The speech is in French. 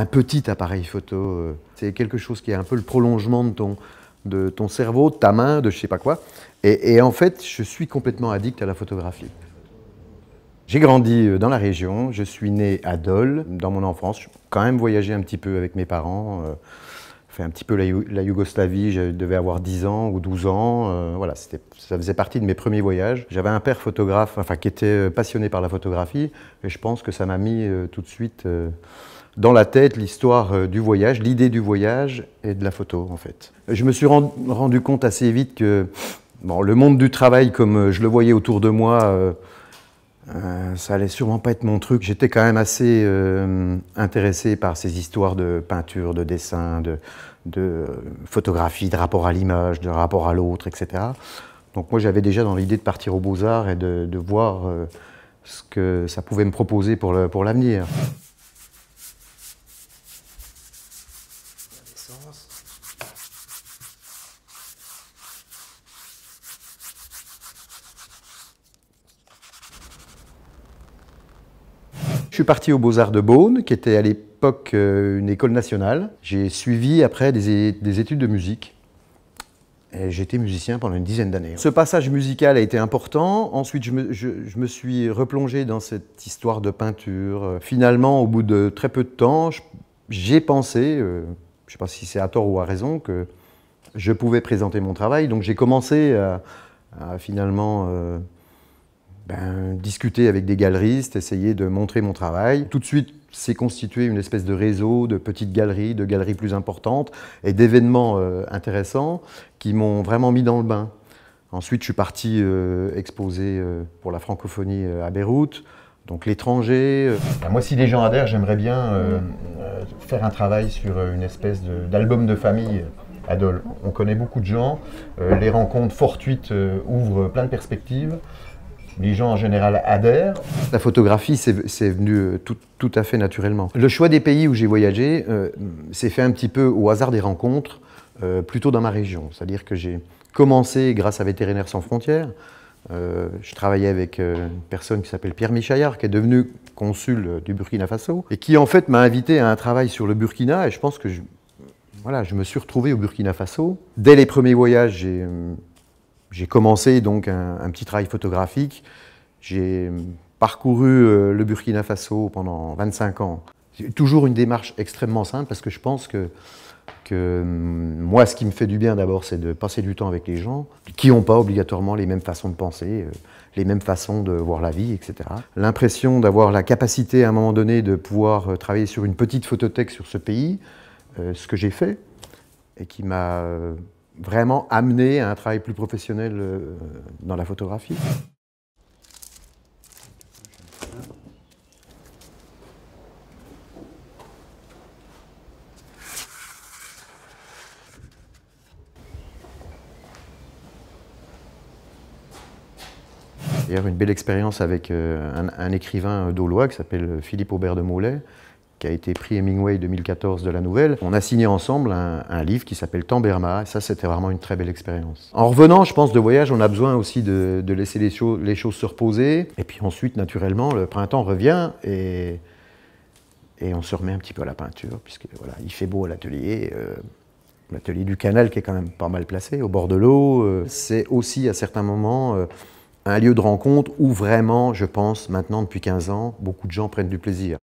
un petit appareil photo. Euh, c'est quelque chose qui est un peu le prolongement de ton, de ton cerveau, de ta main, de je sais pas quoi. Et, en fait, je suis complètement addict à la photographie. J'ai grandi euh, dans la région, je suis né à Dole. Dans mon enfance, quand même voyagé un petit peu avec mes parents. Euh, fait un petit peu la, Yougoslavie, je devais avoir 10 ans ou 12 ans. Voilà, voilà, ça faisait partie de mes premiers voyages. J'avais un père photographe, enfin qui était passionné par la photographie, et je pense que ça m'a mis tout de suite dans la tête l'histoire euh, du voyage, l'idée du voyage et de la photo en fait. Je me suis rendu compte assez vite que bon, le monde du travail comme euh, je le voyais autour de moi, euh, ça allait sûrement pas être mon truc. J'étais quand même assez intéressé par ces histoires de peinture, de dessin, de, photographie, de rapport à l'image, de rapport à l'autre, etc. Donc moi j'avais déjà dans l'idée de partir aux beaux-arts et de, voir ce que ça pouvait me proposer pour l'avenir. Je suis parti aux Beaux-Arts de Beaune, qui était à l'époque euh, une école nationale. J'ai suivi après des, études de musique. J'étais musicien pendant une dizaine d'années. Ce passage musical a été important. Ensuite, je me, suis replongé dans cette histoire de peinture. Finalement, au bout de très peu de temps, j'ai pensé, euh, je ne sais pas si c'est à tort ou à raison, que je pouvais présenter mon travail. Donc j'ai commencé à, finalement euh, ben, discuter avec des galeristes, essayer de montrer mon travail. Tout de suite, s'est constitué une espèce de réseau de petites galeries, de galeries plus importantes et d'événements euh, intéressants qui m'ont vraiment mis dans le bain. Ensuite, je suis parti euh, exposer euh, pour la francophonie à Beyrouth, donc l'étranger. Ben, moi, si les gens adhèrent, j'aimerais bien faire un travail sur une espèce d'album de, famille famille. Adol. On connaît beaucoup de gens, les rencontres fortuites ouvrent plein de perspectives les gens en général adhèrent. La photographie, c'est venu euh, tout, à fait naturellement. Le choix des pays où j'ai voyagé euh, s'est fait un petit peu au hasard des rencontres, euh, plutôt dans ma région. C'est-à-dire que j'ai commencé grâce à Vétérinaire sans frontières. je travaillais avec une personne qui s'appelle Pierre Michaillard, qui est devenu consul du Burkina Faso, et qui en fait m'a invité à un travail sur le Burkina, et je pense que je, voilà, je me suis retrouvé au Burkina Faso. Dès les premiers voyages, j'ai j'ai commencé donc un, petit travail photographique. J'ai parcouru euh, le Burkina Faso pendant 25 ans. Toujours une démarche extrêmement simple parce que je pense que, que hum, moi, ce qui me fait du bien d'abord, c'est de passer du temps avec les gens qui n'ont pas obligatoirement les mêmes façons de penser, euh, les mêmes façons de voir la vie, etc. L'impression d'avoir la capacité à un moment donné de pouvoir euh, travailler sur une petite photothèque sur ce pays, ce que j'ai fait, et qui m'a vraiment amener à un travail plus professionnel euh, dans la photographie. D'ailleurs, une belle expérience avec euh, un, écrivain d'Aulois qui s'appelle Philippe Aubert de Mollet qui a été pris Hemingway 2014 de la nouvelle, on a signé ensemble un, livre qui s'appelle Tamberma. Et ça, c'était vraiment une très belle expérience. En revenant, je pense, de voyage, on a besoin aussi de, laisser les, choses se reposer. Et puis ensuite, naturellement, le printemps revient et on se remet un petit peu à la peinture, puisque voilà, il fait beau à l'atelier. Euh, l'atelier du canal qui est quand même pas mal placé, au bord de l'eau. Euh, c'est aussi à certains moments euh, un lieu de rencontre où vraiment, je pense, maintenant depuis 15 ans, beaucoup de gens prennent du plaisir.